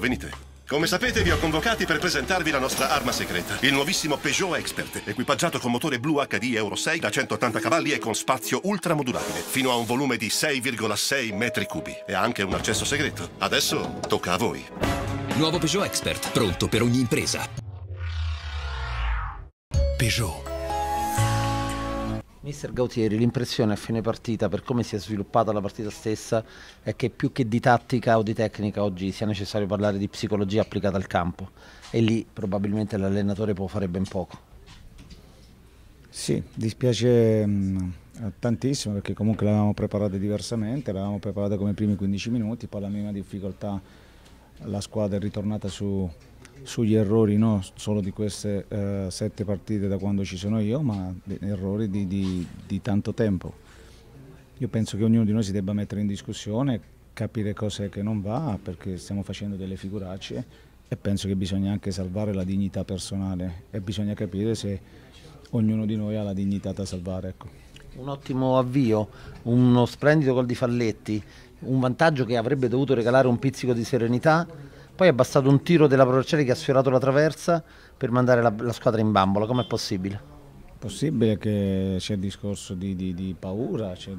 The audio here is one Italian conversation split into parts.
venite. Come sapete vi ho convocati per presentarvi la nostra arma segreta, il nuovissimo Peugeot Expert, equipaggiato con motore blu HD Euro 6 da 180 cavalli e con spazio ultramodulabile, fino a un volume di 6,6 metri cubi e anche un accesso segreto. Adesso tocca a voi. Nuovo Peugeot Expert, pronto per ogni impresa. Peugeot Mister Gautieri, l'impressione a fine partita, per come si è sviluppata la partita stessa, è che più che di tattica o di tecnica oggi sia necessario parlare di psicologia applicata al campo e lì probabilmente l'allenatore può fare ben poco. Sì, dispiace mh, mm, tantissimo perché comunque l'avevamo preparata diversamente, l'avevamo preparata come primi 15 minuti, poi la minima difficoltà la squadra è ritornata su, sugli errori non solo di queste eh, sette partite da quando ci sono io, ma errori di, di, di, tanto tempo. Io penso che ognuno di noi si debba mettere in discussione, capire cosa è che non va, perché stiamo facendo delle figuracce e penso che bisogna anche salvare la dignità personale e bisogna capire se ognuno di noi ha la dignità da salvare. Ecco. Un ottimo avvio, uno splendido gol di Falletti, un vantaggio che avrebbe dovuto regalare un pizzico di serenità. Poi è bastato un tiro della Provercelli che ha sfiorato la traversa per mandare la, la squadra in bambola. Com'è possibile? Possibile che c'è il discorso di, di, di paura, c'è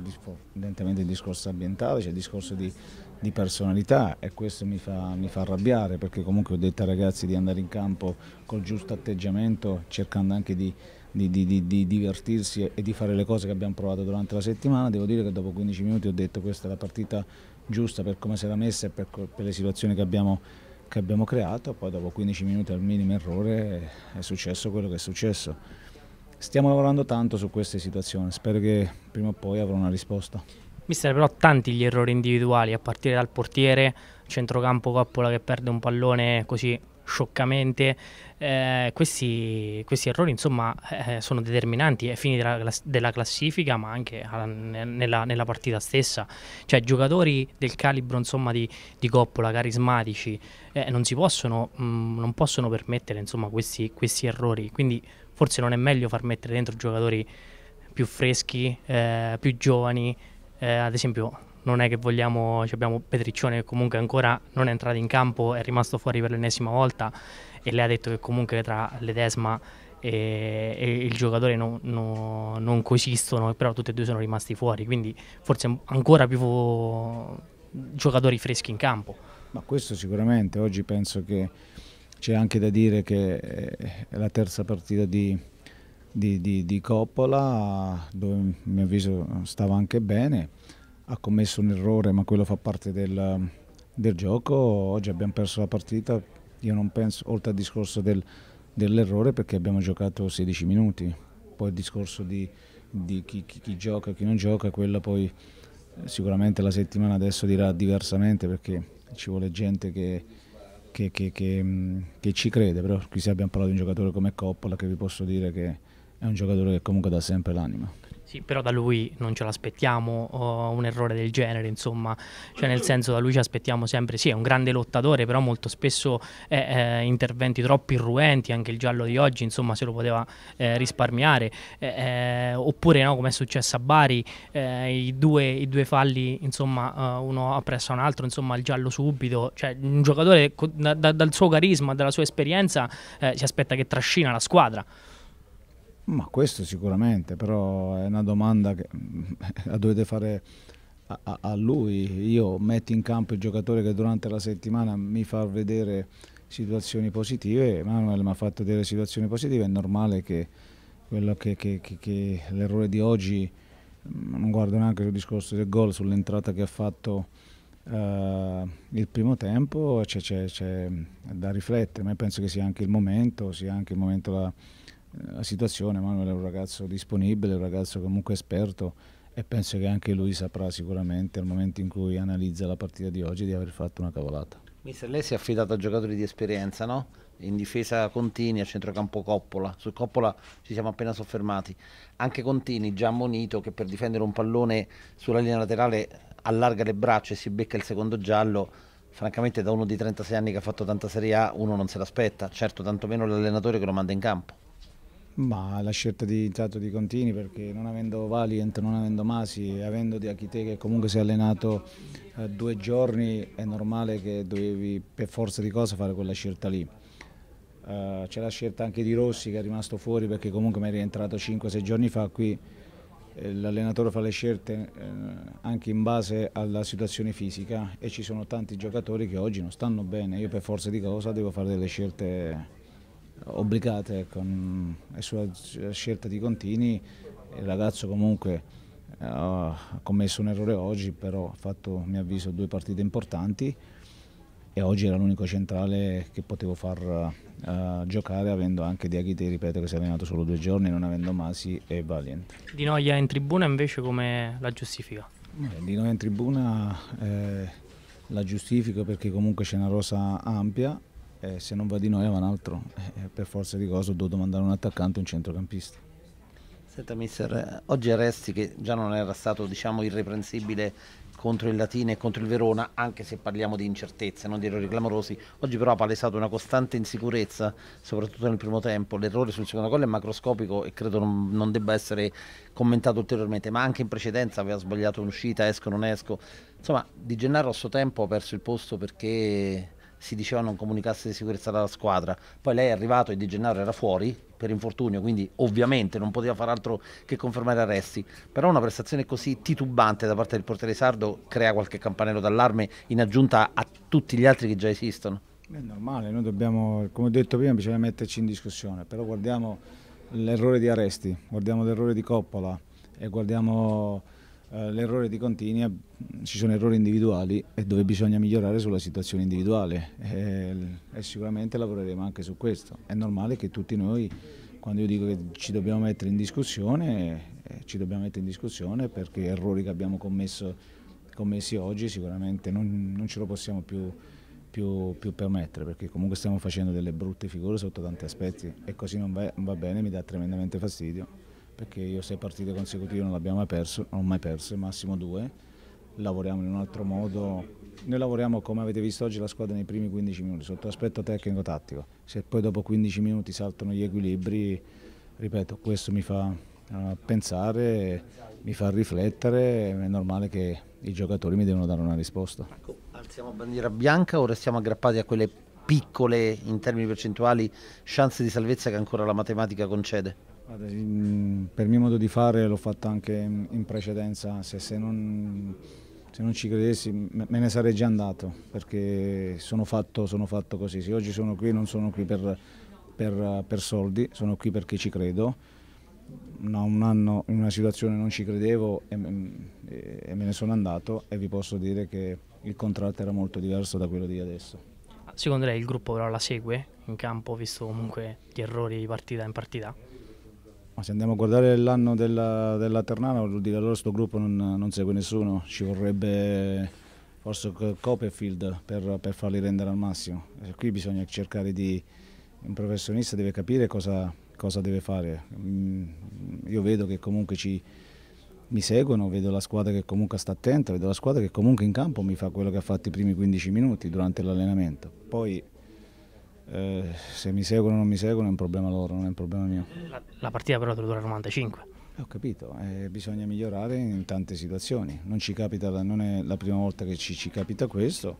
evidentemente il discorso ambientale, c'è il discorso di, di, personalità e questo mi fa, mi fa arrabbiare perché comunque ho detto ai ragazzi di andare in campo col giusto atteggiamento cercando anche di, di, di, di, divertirsi e di fare le cose che abbiamo provato durante la settimana. Devo dire che dopo 15 minuti ho detto questa è la partita giusta per come si era messa e per, per le situazioni che abbiamo, che abbiamo, creato. Poi dopo 15 minuti al minimo errore è successo quello che è successo. Stiamo lavorando tanto su queste situazioni, spero che prima o poi avrò una risposta. Mister, però tanti gli errori individuali, a partire dal portiere, centrocampo Coppola che perde un pallone così scioccamente. Eh, questi, questi, errori insomma eh, sono determinanti ai fini della, della classifica ma anche alla, nella, nella, partita stessa cioè giocatori del calibro insomma di, di Coppola carismatici eh, non si possono mh, mm, non possono permettere insomma questi, questi, errori quindi forse non è meglio far mettere dentro giocatori più freschi eh, più giovani eh, ad esempio non è che vogliamo, abbiamo Petriccione che comunque ancora non è entrato in campo, è rimasto fuori per l'ennesima volta e lei ha detto che comunque tra Ledesma e, e il giocatore non, no, non coesistono, però tutti e due sono rimasti fuori, quindi forse ancora più giocatori freschi in campo. Ma questo sicuramente, oggi penso che c'è anche da dire che eh, è la terza partita di, di, di, di Coppola, dove a mio avviso stava anche bene ha commesso un errore, ma quello fa parte del, del gioco. Oggi abbiamo perso la partita, io non penso, oltre al discorso del, dell'errore, perché abbiamo giocato 16 minuti. Poi il discorso di, di chi, chi, chi gioca e chi non gioca, quella poi sicuramente la settimana adesso dirà diversamente perché ci vuole gente che, che, che, che, ci crede, però qui se abbiamo parlato di un giocatore come Coppola che vi posso dire che è un giocatore che comunque dà sempre l'anima. Sì, però da lui non ce l'aspettiamo uh, un errore del genere, insomma, cioè nel senso da lui ci aspettiamo sempre, sì, è un grande lottatore, però molto spesso eh, eh, interventi troppo irruenti, anche il giallo di oggi, insomma, se lo poteva eh, risparmiare, eh, eh, oppure no, come è successo a Bari, eh, i due, i, due, falli, insomma, uh, uno appresso a un altro, insomma, il giallo subito, cioè un giocatore da, da, dal suo carisma, dalla sua esperienza si aspetta che trascina la squadra. Ma questo sicuramente, però è una domanda che la dovete fare a, a, lui. Io metto in campo il giocatore che durante la settimana mi fa vedere situazioni positive, Emanuele mi ha fatto vedere situazioni positive, è normale che, che, che, che l'errore di oggi, mm, non guardo neanche il discorso del gol, sull'entrata che ha fatto uh, il primo tempo, c'è da riflettere, ma penso che sia anche il momento, sia anche il momento... La, la situazione. Manuel è un ragazzo disponibile, un ragazzo comunque esperto e penso che anche lui saprà sicuramente al momento in cui analizza la partita di oggi di aver fatto una cavolata. Mister, lei si è affidato a giocatori di esperienza, no? In difesa Contini, a centrocampo Coppola. Su Coppola ci siamo appena soffermati. Anche Contini, già ammonito, che per difendere un pallone sulla linea laterale allarga le braccia e si becca il secondo giallo francamente da uno di 36 anni che ha fatto tanta Serie A uno non se l'aspetta, certo tantomeno l'allenatore che lo manda in campo. Ma la scelta di Tato Di Contini perché non avendo Valiant, non avendo Masi, avendo Di Achite che comunque si è allenato eh, due giorni, è normale che dovevi per forza di cosa fare quella scelta lì. Uh, c'è la scelta anche di Rossi che è rimasto fuori perché comunque mi è rientrato 5-6 giorni fa qui. Eh, l'allenatore fa le scelte eh, anche in base alla situazione fisica e ci sono tanti giocatori che oggi non stanno bene. Io per forza di cosa devo fare delle scelte obbligate con, ecco, e mm, sulla scelta di Contini il ragazzo comunque eh, ha commesso un errore oggi però ha fatto a mio avviso due partite importanti e oggi era l'unico centrale che potevo far uh, giocare avendo anche Diaghite, ripeto che si è allenato solo due giorni non avendo Masi e Valiant. Di Noia in tribuna invece come la giustifica? Eh, di Noia in tribuna eh, la giustifico perché comunque c'è una rosa ampia eh, se non va di noi va un altro, eh, eh per forza di cosa dovuto mandare un attaccante e un centrocampista. Senta mister, oggi Resti che già non era stato diciamo irreprensibile contro il Latina e contro il Verona, anche se parliamo di incertezze, non di errori clamorosi, oggi però ha palesato una costante insicurezza, soprattutto nel primo tempo, l'errore sul secondo gol è macroscopico e credo non, non debba essere commentato ulteriormente, ma anche in precedenza aveva sbagliato un'uscita, esco non esco, insomma Di Gennaro a suo tempo ha perso il posto perché si diceva non comunicasse di sicurezza dalla squadra, poi lei è arrivato e Di gennaio era fuori per infortunio, quindi ovviamente non poteva fare altro che confermare arresti, però una prestazione così titubante da parte del portiere sardo crea qualche campanello d'allarme in aggiunta a tutti gli altri che già esistono. È normale, noi dobbiamo, come ho detto prima, bisogna metterci in discussione, però guardiamo l'errore di arresti, guardiamo l'errore di Coppola e guardiamo eh, l'errore di Contini ci sono errori individuali e dove bisogna migliorare sulla situazione individuale e, e sicuramente lavoreremo anche su questo. È normale che tutti noi quando io dico che ci dobbiamo mettere in discussione, eh, ci dobbiamo mettere in discussione perché errori che abbiamo commesso, commessi oggi sicuramente non, non ce lo possiamo più, più, più, permettere perché comunque stiamo facendo delle brutte figure sotto tanti aspetti e così non va, va bene, mi dà tremendamente fastidio perché io sei partite consecutive non l'abbiamo mai perso, non ho mai perso, massimo due lavoriamo in un altro modo. Noi lavoriamo, come avete visto oggi, la squadra nei primi 15 minuti, sotto aspetto tecnico-tattico. Se poi dopo 15 minuti saltano gli equilibri, ripeto, questo mi fa eh, pensare, mi fa riflettere, è normale che i giocatori mi devono dare una risposta. Ecco, alziamo bandiera bianca o restiamo aggrappati a quelle piccole, in termini percentuali, chance di salvezza che ancora la matematica concede? Per mio modo di fare l'ho fatto anche in precedenza, se, se, non, se, non, ci credessi me ne sarei già andato perché sono fatto, sono fatto così, se oggi sono qui non sono qui per, per, per soldi, sono qui perché ci credo, no, un anno in una situazione non ci credevo e, mm, e, e me ne sono andato e vi posso dire che il contratto era molto diverso da quello di adesso. Ah, secondo lei il gruppo però la segue in campo visto comunque gli errori di partita in partita? Ma se andiamo a guardare l'anno della, della Ternana, vuol dire allora questo gruppo non, non, segue nessuno, ci vorrebbe forse Copperfield per, per farli rendere al massimo. E eh, qui bisogna cercare di, un professionista deve capire cosa, cosa deve fare. Mm, io vedo che comunque ci, mi seguono, vedo la squadra che comunque sta attenta, vedo la squadra che comunque in campo mi fa quello che ha fatto i primi 15 minuti durante l'allenamento. Poi eh, se mi seguono o non mi seguono è un problema loro, non è un problema mio. La, la partita però deve durare 95. ho capito, eh, bisogna migliorare in tante situazioni, non, capita, non è la prima volta che ci, ci capita questo,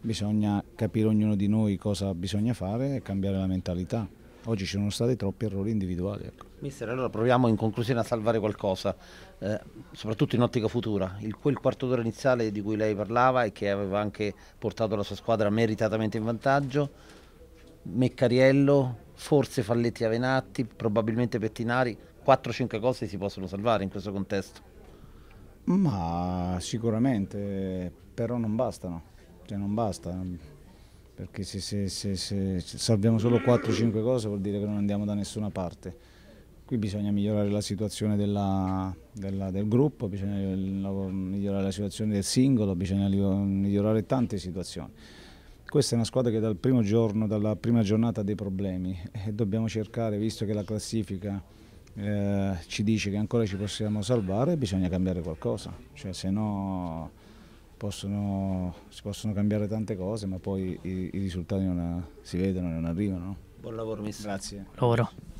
bisogna capire ognuno di noi cosa bisogna fare e cambiare la mentalità. Oggi ci sono stati troppi errori individuali. Ecco. Mister, allora proviamo in conclusione a salvare qualcosa, eh, soprattutto in ottica futura. Il, quel quarto d'ora iniziale di cui lei parlava e che aveva anche portato la sua squadra meritatamente in vantaggio, Meccariello, forse Falletti Avenatti, probabilmente Pettinari, 4-5 cose si possono salvare in questo contesto. Ma sicuramente, però non bastano, cioè non basta, perché se, se, se, se salviamo solo 4-5 cose vuol dire che non andiamo da nessuna parte. Qui bisogna migliorare la situazione della, della, del gruppo, bisogna migliorare la situazione del singolo, bisogna migliorare tante situazioni. Questa è una squadra che dal primo giorno, dalla prima giornata ha dei problemi e dobbiamo cercare, visto che la classifica eh, ci dice che ancora ci possiamo salvare, bisogna cambiare qualcosa, cioè, se no possono, si possono cambiare tante cose ma poi i, i risultati non si vedono e non arrivano. Buon lavoro mister. Grazie. Loro.